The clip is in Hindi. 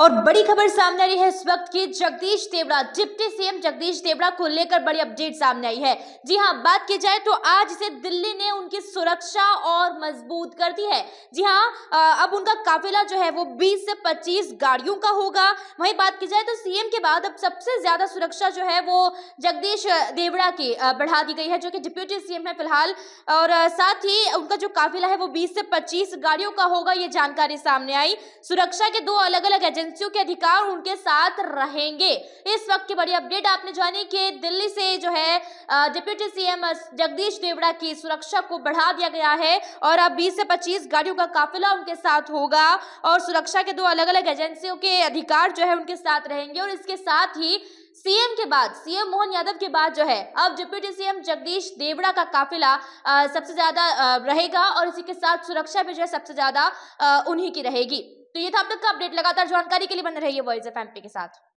और बड़ी खबर सामने आ रही है इस वक्त की जगदीश देवड़ा डिप्टी सीएम जगदीश देवड़ा को लेकर बड़ी अपडेट सामने आई है जी हाँ बात की जाए तो आज से दिल्ली ने उनकी सुरक्षा और मजबूत कर दी है जी हाँ अब उनका काफिला जो है वो 20 से 25 गाड़ियों का होगा वहीं बात की जाए तो सीएम के बाद अब सबसे ज्यादा सुरक्षा जो है वो जगदीश देवड़ा की बढ़ा दी गई है जो कि डिप्यूटी सीएम है फिलहाल और साथ ही उनका जो काफिला है वो बीस से पच्चीस गाड़ियों का होगा ये जानकारी सामने आई सुरक्षा के दो अलग अलग एजेंसी एजेंसियों के अधिकार उनके साथ रहेंगे इस वक्त की बड़ी अपडेट आपने जानी कि दिल्ली से जो है डिप्यूटी सीएम जगदीश देवड़ा की सुरक्षा को बढ़ा दिया गया है और अब 20 से 25 गाड़ियों का काफिला उनके साथ होगा और सुरक्षा के दो अलग अलग एजेंसियों के अधिकार जो है उनके साथ रहेंगे और इसके साथ ही सीएम के बाद सीएम मोहन यादव के बाद जो है अब डिप्यूटी सीएम जगदीश देवड़ा का काफिला सबसे ज्यादा रहेगा और इसी के साथ सुरक्षा भी जो है सबसे ज्यादा उन्हीं की रहेगी तो ये था अब तक का अपडेट लगातार जानकारी के लिए बने रहिए वॉइस एफ एम के साथ